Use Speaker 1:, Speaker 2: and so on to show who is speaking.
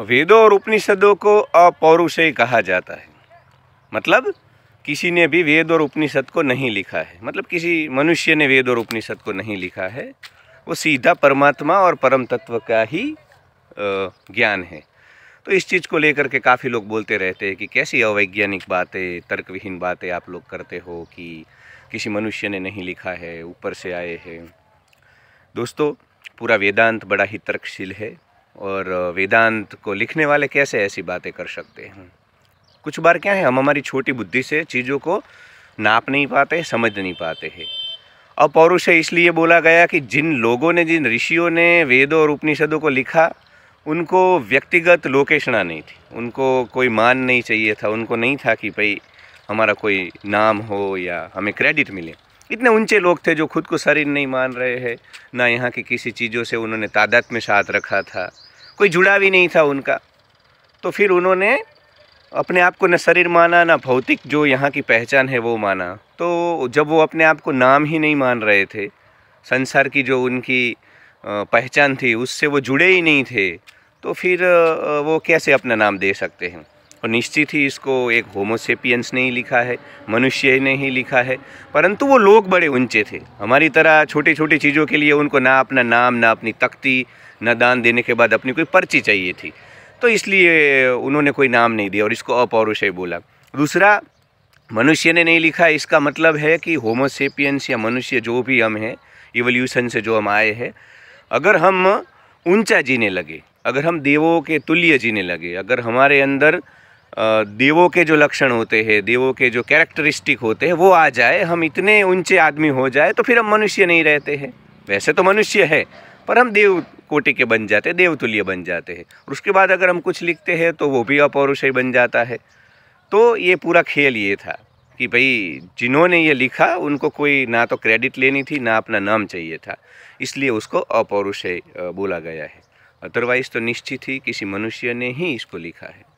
Speaker 1: वेदों और उपनिषदों को अपौरुषेय कहा जाता है मतलब किसी ने भी वेद और उपनिषद को नहीं लिखा है मतलब किसी मनुष्य ने वेद और उपनिषद को नहीं लिखा है वो सीधा परमात्मा और परम तत्व का ही ज्ञान है तो इस चीज़ को लेकर के काफ़ी लोग बोलते रहते हैं कि कैसी अवैज्ञानिक बातें तर्कविहीन बातें आप लोग करते हो कि किसी मनुष्य ने नहीं लिखा है ऊपर से आए हैं दोस्तों पूरा वेदांत बड़ा ही तर्कशील है और वेदांत को लिखने वाले कैसे ऐसी बातें कर सकते हैं कुछ बार क्या है हम हमारी छोटी बुद्धि से चीज़ों को नाप नहीं पाते समझ नहीं पाते हैं अपौरुष है इसलिए बोला गया कि जिन लोगों ने जिन ऋषियों ने वेदों और उपनिषदों को लिखा उनको व्यक्तिगत लोकेशणा नहीं थी उनको कोई मान नहीं चाहिए था उनको नहीं था कि भाई हमारा कोई नाम हो या हमें क्रेडिट मिले इतने ऊंचे लोग थे जो खुद को शरीर नहीं मान रहे हैं ना यहाँ की किसी चीज़ों से उन्होंने तादाद में साथ रखा था कोई जुड़ा भी नहीं था उनका तो फिर उन्होंने अपने आप को न शरीर माना ना भौतिक जो यहाँ की पहचान है वो माना तो जब वो अपने आप को नाम ही नहीं मान रहे थे संसार की जो उनकी पहचान थी उससे वो जुड़े ही नहीं थे तो फिर वो कैसे अपना नाम दे सकते हैं और निश्चित ही इसको एक होमोसेपियंस ने ही लिखा है मनुष्य ने ही लिखा है परंतु वो लोग बड़े ऊंचे थे हमारी तरह छोटी छोटी चीज़ों के लिए उनको ना अपना नाम ना अपनी तख्ती ना दान देने के बाद अपनी कोई पर्ची चाहिए थी तो इसलिए उन्होंने कोई नाम नहीं दिया और इसको अपौरुषय बोला दूसरा मनुष्य ने नहीं लिखा इसका मतलब है कि होमोसेपियंस या मनुष्य जो भी हम हैं इवोल्यूशन से जो हम आए हैं अगर हम ऊंचा जीने लगे अगर हम देवों के तुल्य जीने लगे अगर हमारे अंदर देवों के जो लक्षण होते हैं देवों के जो कैरेक्टरिस्टिक होते हैं वो आ जाए हम इतने ऊंचे आदमी हो जाए तो फिर हम मनुष्य नहीं रहते हैं वैसे तो मनुष्य है पर हम देव कोटि के बन जाते हैं देवतुल्य बन जाते हैं और उसके बाद अगर हम कुछ लिखते हैं तो वो भी अपौरुषय बन जाता है तो ये पूरा खेल ये था कि भाई जिन्होंने ये लिखा उनको कोई ना तो क्रेडिट लेनी थी ना अपना नाम चाहिए था इसलिए उसको अपौरुषय बोला गया है अदरवाइज़ तो निश्चित ही किसी मनुष्य ने ही इसको लिखा है